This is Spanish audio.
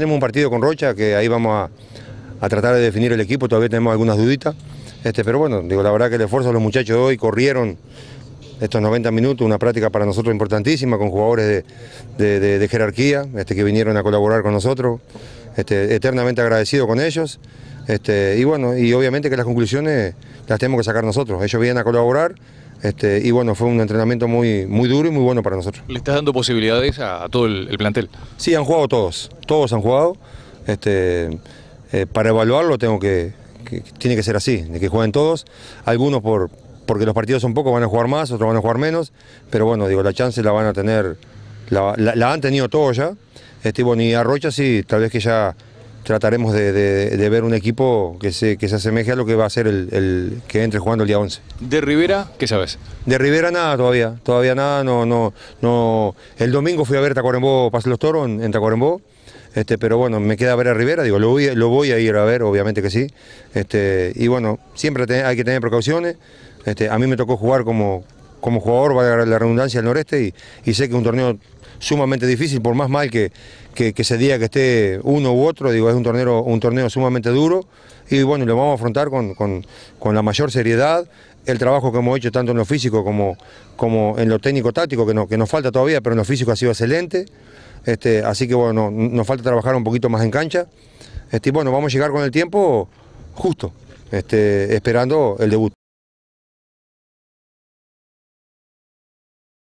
Tenemos un partido con Rocha que ahí vamos a, tratar de definir el equipo, todavía tenemos algunas duditas, este, pero bueno, digo, la verdad que el esfuerzo de los muchachos de hoy corrieron estos 90 minutos, una práctica para nosotros importantísima con jugadores de, jerarquía este, que vinieron a colaborar con nosotros, este, eternamente agradecido con ellos. Este, y bueno, y obviamente que las conclusiones las tenemos que sacar nosotros. Ellos vienen a colaborar, este, y bueno, fue un entrenamiento muy, muy duro y muy bueno para nosotros. ¿Le estás dando posibilidades a, todo el, plantel? Sí, han jugado todos, todos han jugado. Este, eh, para evaluarlo tengo que, tiene que ser así, de que jueguen todos. Algunos por, porque los partidos son pocos van a jugar más, otros van a jugar menos, pero bueno, digo, la chance la van a tener, la, han tenido todos ya. Este, bueno, y a sí, tal vez que ya trataremos de, ver un equipo que se, que se asemeje a lo que va a ser el, que entre jugando el día 11. ¿De Rivera qué sabes? De Rivera nada todavía, todavía nada, no, no, no. El domingo fui a ver Tacuarembó, Pase los Toros en, Tacuarembó, este, pero bueno, me queda ver a Rivera, digo, lo voy, lo voy a ir a ver, obviamente que sí, este, y bueno, siempre hay que tener precauciones, este, a mí me tocó jugar como, como jugador, valga la redundancia, del noreste y, sé que es un torneo sumamente difícil, por más mal que, que, que, se diga que esté uno u otro, digo, es un torneo, un torneo sumamente duro y bueno, lo vamos a afrontar con, la mayor seriedad, el trabajo que hemos hecho tanto en lo físico como, como en lo técnico-táctico, que, que nos falta todavía, pero en lo físico ha sido excelente, este, así que bueno, nos falta trabajar un poquito más en cancha este, bueno, vamos a llegar con el tiempo justo, este, esperando el debut.